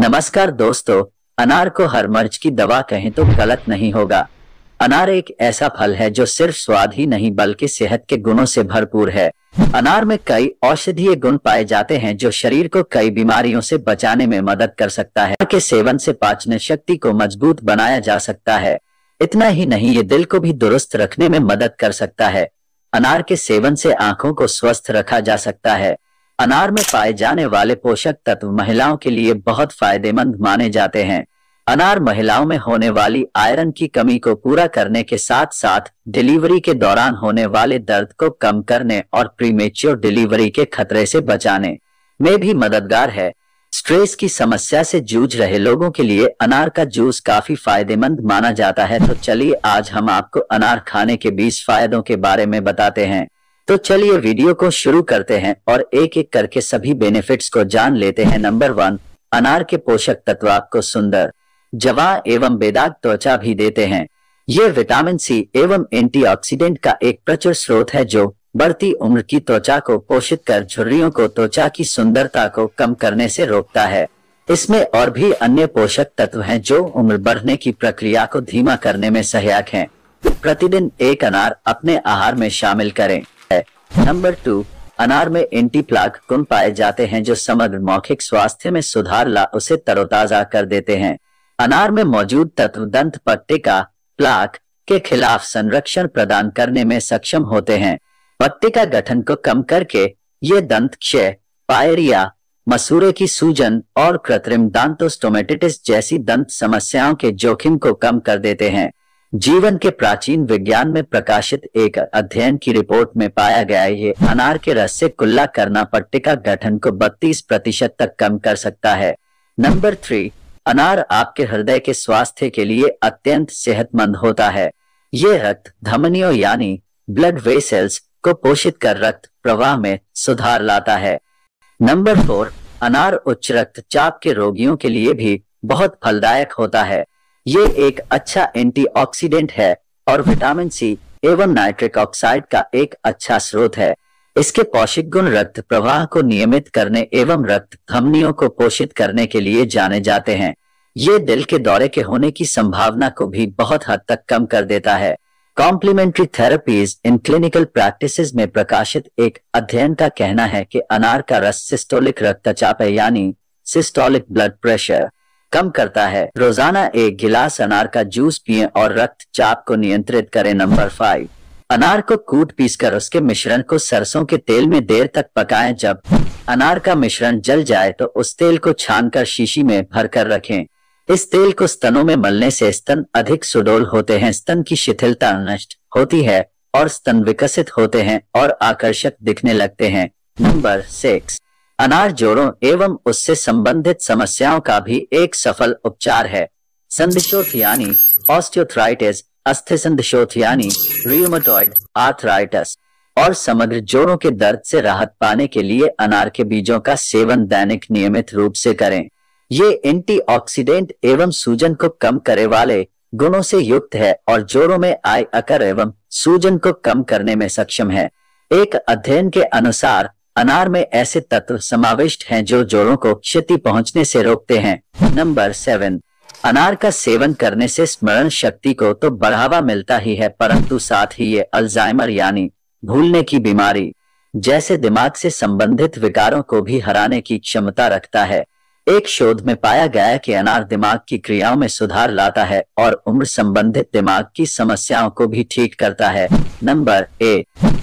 नमस्कार दोस्तों अनार को हर मर्ज की दवा कहें तो गलत नहीं होगा अनार एक ऐसा फल है जो सिर्फ स्वाद ही नहीं बल्कि सेहत के गुणों से भरपूर है अनार में कई औषधीय गुण पाए जाते हैं जो शरीर को कई बीमारियों से बचाने में मदद कर सकता है के सेवन से पाचन शक्ति को मजबूत बनाया जा सकता है इतना ही नहीं ये दिल को भी दुरुस्त रखने में मदद कर सकता है अनार के सेवन से आंखों को स्वस्थ रखा जा सकता है अनार में पाए जाने वाले पोषक तत्व महिलाओं के लिए बहुत फायदेमंद माने जाते हैं अनार महिलाओं में होने वाली आयरन की कमी को पूरा करने के साथ साथ डिलीवरी के दौरान होने वाले दर्द को कम करने और प्रीमेच्योर डिलीवरी के खतरे से बचाने में भी मददगार है स्ट्रेस की समस्या से जूझ रहे लोगों के लिए अनार का जूस काफी फायदेमंद माना जाता है तो चलिए आज हम आपको अनार खाने के बीस फायदों के बारे में बताते हैं तो चलिए वीडियो को शुरू करते हैं और एक एक करके सभी बेनिफिट्स को जान लेते हैं नंबर वन अनार के पोषक तत्व आपको सुंदर जवा एवं बेदाग त्वचा भी देते हैं ये विटामिन सी एवं एंटीऑक्सीडेंट का एक प्रचुर स्रोत है जो बढ़ती उम्र की त्वचा को पोषित कर झुर्रियों को त्वचा की सुंदरता को कम करने से रोकता है इसमें और भी अन्य पोषक तत्व हैं जो उम्र बढ़ने की प्रक्रिया को धीमा करने में सहायक हैं। प्रतिदिन एक अनार अपने आहार में शामिल करें नंबर टू अनार में एंटी प्लाक गुण पाए जाते हैं जो समग्र मौखिक स्वास्थ्य में सुधार ला उसे तरोताजा कर देते हैं अनार में मौजूद तत्व दंत पट्टे का प्लाक के खिलाफ संरक्षण प्रदान करने में सक्षम होते हैं पट्टे का गठन को कम करके ये दंत क्षय पायरिया मसूरे की सूजन और कृत्रिम दांतोस्टोमेटिटिस जैसी दंत समस्याओं के जोखिम को कम कर देते हैं जीवन के प्राचीन विज्ञान में प्रकाशित एक अध्ययन की रिपोर्ट में पाया गया ये अनार के रस से कुल्ला करना पट्टे का गठन को 32 प्रतिशत तक कम कर सकता है नंबर थ्री अनार आपके हृदय के स्वास्थ्य के लिए अत्यंत सेहतमंद होता है ये रक्त धमनियों यानी ब्लड सेल्स को पोषित कर रक्त प्रवाह में सुधार लाता है नंबर फोर अनार उच्च रक्तचाप के रोगियों के लिए भी बहुत फलदायक होता है ये एक अच्छा एंटीऑक्सीडेंट है और विटामिन सी एवं नाइट्रिक ऑक्साइड का एक अच्छा स्रोत है इसके पौषिक गुण रक्त प्रवाह को नियमित करने एवं रक्त धमनियों को पोषित करने के लिए जाने जाते हैं ये दिल के दौरे के होने की संभावना को भी बहुत हद तक कम कर देता है complementary therapies in clinical practice में प्रकाशित एक अध्ययन का कहना है कि अनार का रस सिस्टोलिक रक्तचाप है यानी सिस्टोलिक ब्लड प्रेशर कम करता है रोजाना एक गिलास अनार का जूस पिए और रक्तचाप को नियंत्रित करें नंबर फाइव अनार को कूट पीस कर उसके मिश्रण को सरसों के तेल में देर तक पकाएं जब अनार का मिश्रण जल जाए तो उस तेल को छानकर शीशी में भर कर रखें इस तेल को स्तनों में मलने से स्तन अधिक सुडोल होते हैं स्तन की शिथिलता नष्ट होती है और स्तन विकसित होते हैं और आकर्षक दिखने लगते हैं नंबर सिक्स अनार जोड़ों एवं उससे संबंधित समस्याओं का भी एक सफल उपचार है संधिशोथ यानी ऑस्टियोथ्राइटिस अस्थि संधिशोथ यानी रियोमेटॉइड आर्थराइटिस और समग्र जोड़ों के दर्द से राहत पाने के लिए अनार के बीजों का सेवन दैनिक नियमित रूप से करें ये एंटीऑक्सीडेंट एवं सूजन को कम करे वाले गुणों से युक्त है और जोड़ों में आय अकर एवं सूजन को कम करने में सक्षम है एक अध्ययन के अनुसार अनार में ऐसे तत्व समाविष्ट हैं जो जोड़ों को क्षति पहुंचने से रोकते हैं नंबर सेवन अनार का सेवन करने से स्मरण शक्ति को तो बढ़ावा मिलता ही है परंतु साथ ही ये अल्जाइमर यानी भूलने की बीमारी जैसे दिमाग से संबंधित विकारों को भी हराने की क्षमता रखता है एक शोध में पाया गया कि अनार दिमाग की क्रियाओं में सुधार लाता है और उम्र संबंधित दिमाग की समस्याओं को भी ठीक करता है नंबर ए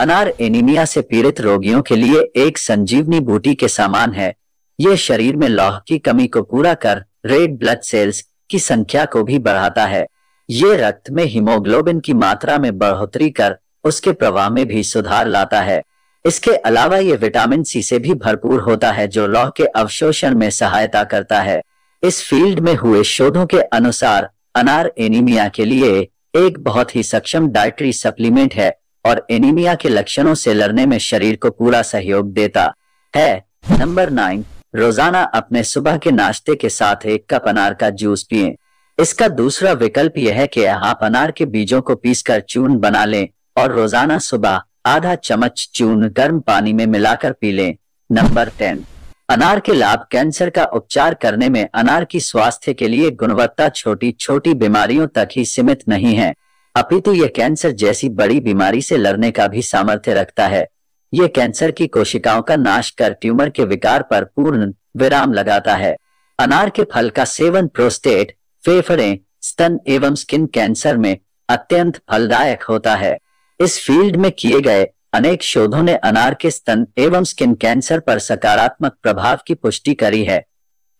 अनार एनीमिया से पीड़ित रोगियों के लिए एक संजीवनी बूटी के समान है ये शरीर में लौह की कमी को पूरा कर रेड ब्लड सेल्स की संख्या को भी बढ़ाता है ये रक्त में हीमोग्लोबिन की मात्रा में बढ़ोतरी कर उसके प्रवाह में भी सुधार लाता है इसके अलावा ये विटामिन सी से भी भरपूर होता है जो लौह के अवशोषण में सहायता करता है इस फील्ड में हुए शोधों के अनुसार अनार एनीमिया के लिए एक बहुत ही सक्षम डायट्री सप्लीमेंट है और एनीमिया के लक्षणों से लड़ने में शरीर को पूरा सहयोग देता है नंबर नाइन रोजाना अपने सुबह के नाश्ते के साथ एक कप अनार का जूस पिए इसका दूसरा विकल्प यह है कि आप अनार के बीजों को पीसकर चूर्ण बना लें और रोजाना सुबह आधा चम्मच चून गर्म पानी में मिलाकर पी लें नंबर टेन अनार के लाभ कैंसर का उपचार करने में अनार की स्वास्थ्य के लिए गुणवत्ता छोटी छोटी बीमारियों तक ही सीमित नहीं है अपितु यह कैंसर जैसी बड़ी बीमारी से लड़ने का भी सामर्थ्य रखता है यह कैंसर की कोशिकाओं का नाश कर ट्यूमर के विकार पर पूर्ण विराम लगाता है अनार के फल का सेवन प्रोस्टेट फेफड़े स्तन एवं स्किन कैंसर में अत्यंत फलदायक होता है इस फील्ड में किए गए अनेक शोधों ने अनार के स्तन एवं स्किन कैंसर पर सकारात्मक प्रभाव की पुष्टि करी है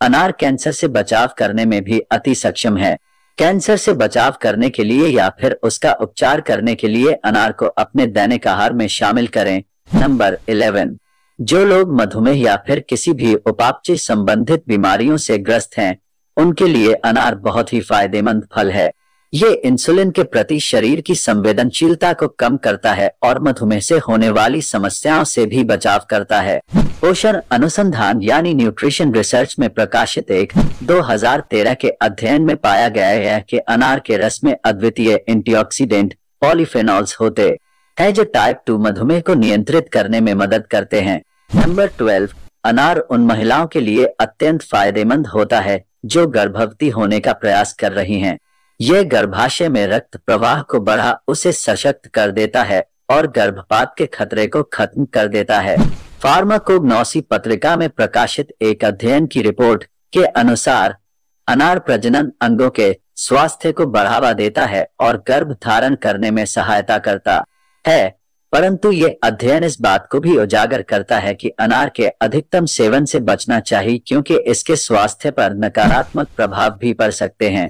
अनार कैंसर से बचाव करने में भी अति सक्षम है कैंसर से बचाव करने के लिए या फिर उसका उपचार करने के लिए अनार को अपने दैनिक आहार में शामिल करें नंबर 11 जो लोग मधुमेह या फिर किसी भी उपापचय संबंधित बीमारियों से ग्रस्त हैं उनके लिए अनार बहुत ही फायदेमंद फल है ये इंसुलिन के प्रति शरीर की संवेदनशीलता को कम करता है और मधुमेह से होने वाली समस्याओं से भी बचाव करता है पोषण अनुसंधान यानी न्यूट्रिशन रिसर्च में प्रकाशित एक 2013 के अध्ययन में पाया गया है कि अनार के रस में अद्वितीय एंटीऑक्सीडेंट पॉलीफेनॉल्स होते हैं जो टाइप टू मधुमेह को नियंत्रित करने में मदद करते हैं नंबर ट्वेल्व अनार उन महिलाओं के लिए अत्यंत फायदेमंद होता है जो गर्भवती होने का प्रयास कर रही हैं। यह गर्भाशय में रक्त प्रवाह को बढ़ा उसे सशक्त कर देता है और गर्भपात के खतरे को खत्म कर देता है फार्माकोग्नोसी पत्रिका में प्रकाशित एक अध्ययन की रिपोर्ट के अनुसार अनार प्रजनन अंगों के स्वास्थ्य को बढ़ावा देता है और गर्भ धारण करने में सहायता करता है परंतु ये अध्ययन इस बात को भी उजागर करता है कि अनार के अधिकतम सेवन से बचना चाहिए क्योंकि इसके स्वास्थ्य पर नकारात्मक प्रभाव भी पड़ सकते हैं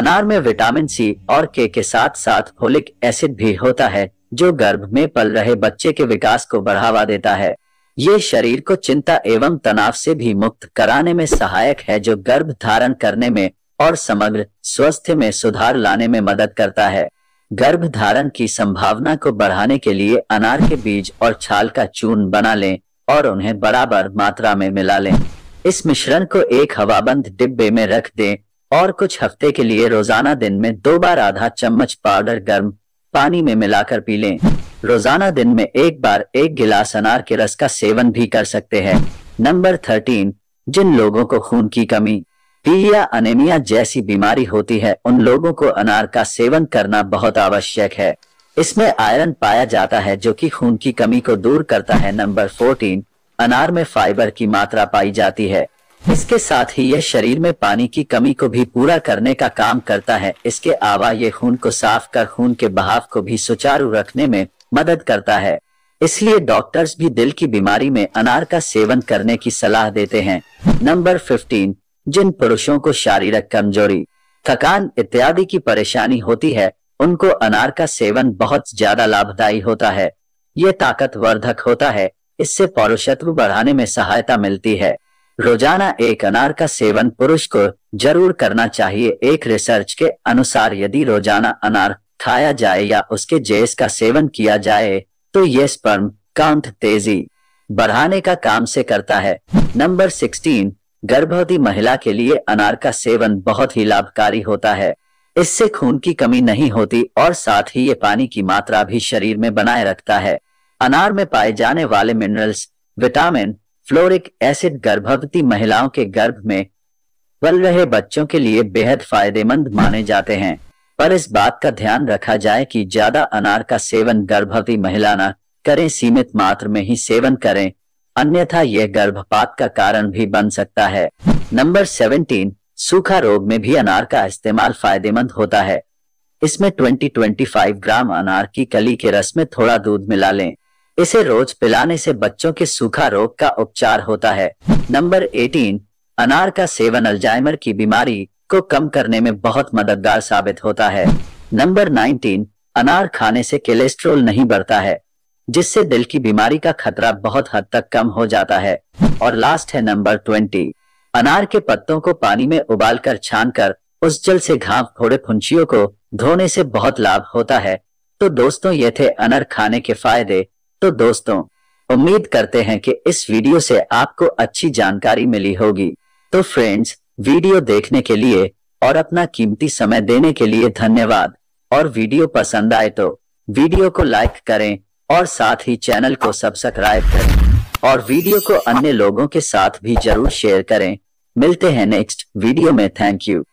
अनार में विटामिन सी और के के साथ साथ फोलिक एसिड भी होता है जो गर्भ में पल रहे बच्चे के विकास को बढ़ावा देता है ये शरीर को चिंता एवं तनाव से भी मुक्त कराने में सहायक है जो गर्भ धारण करने में और समग्र स्वास्थ्य में सुधार लाने में मदद करता है गर्भ धारण की संभावना को बढ़ाने के लिए अनार के बीज और छाल का चून बना लें और उन्हें बराबर मात्रा में मिला लें इस मिश्रण को एक हवाबंद डिब्बे में रख दें और कुछ हफ्ते के लिए रोजाना दिन में दो बार आधा चम्मच पाउडर गर्म पानी में मिलाकर पी लें रोजाना दिन में एक बार एक गिलास अनार के रस का सेवन भी कर सकते हैं नंबर थर्टीन जिन लोगों को खून की कमी पीलिया अनेमिया जैसी बीमारी होती है उन लोगों को अनार का सेवन करना बहुत आवश्यक है इसमें आयरन पाया जाता है जो कि खून की कमी को दूर करता है नंबर फोर्टीन अनार में फाइबर की मात्रा पाई जाती है इसके साथ ही यह शरीर में पानी की कमी को भी पूरा करने का काम करता है इसके अलावा यह खून को साफ कर खून के बहाव को भी सुचारू रखने में मदद करता है इसलिए डॉक्टर्स भी दिल की बीमारी में अनार का सेवन करने की सलाह देते हैं नंबर फिफ्टीन जिन पुरुषों को शारीरिक कमजोरी थकान इत्यादि की परेशानी होती है उनको अनार का सेवन बहुत ज्यादा लाभदायी होता है ये ताकत वर्धक होता है इससे पौरुषत्व बढ़ाने में सहायता मिलती है रोजाना एक अनार का सेवन पुरुष को जरूर करना चाहिए एक रिसर्च के अनुसार यदि रोजाना अनार खाया जाए या उसके जेस का सेवन किया जाए तो ये स्पर्म काउंट तेजी बढ़ाने का काम से करता है नंबर सिक्सटीन गर्भवती महिला के लिए अनार का सेवन बहुत ही लाभकारी होता है इससे खून की कमी नहीं होती और साथ ही ये पानी की मात्रा भी शरीर में बनाए रखता है अनार में पाए जाने वाले मिनरल्स विटामिन फ्लोरिक एसिड गर्भवती महिलाओं के गर्भ में बल रहे बच्चों के लिए बेहद फायदेमंद माने जाते हैं पर इस बात का ध्यान रखा जाए कि ज्यादा अनार का सेवन गर्भवती महिला न करें सीमित मात्र में ही सेवन करें अन्यथा यह गर्भपात का कारण भी बन सकता है नंबर सेवनटीन सूखा रोग में भी अनार का इस्तेमाल फायदेमंद होता है इसमें 20-25 ग्राम अनार की कली के रस में थोड़ा दूध मिला लें इसे रोज पिलाने से बच्चों के सूखा रोग का उपचार होता है नंबर 18 अनार का सेवन अल्जाइमर की बीमारी को कम करने में बहुत मददगार साबित होता है नंबर 19 अनार खाने से कोलेस्ट्रोल नहीं बढ़ता है जिससे दिल की बीमारी का खतरा बहुत हद तक कम हो जाता है और लास्ट है नंबर ट्वेंटी अनार के पत्तों को पानी में उबाल कर छान कर उस जल से घाव फोड़े फुंचियों को धोने से बहुत लाभ होता है तो दोस्तों ये थे अनार खाने के फायदे तो दोस्तों उम्मीद करते हैं कि इस वीडियो से आपको अच्छी जानकारी मिली होगी तो फ्रेंड्स वीडियो देखने के लिए और अपना कीमती समय देने के लिए धन्यवाद और वीडियो पसंद आए तो वीडियो को लाइक करें और साथ ही चैनल को सब्सक्राइब करें और वीडियो को अन्य लोगों के साथ भी जरूर शेयर करें मिलते हैं नेक्स्ट वीडियो में थैंक यू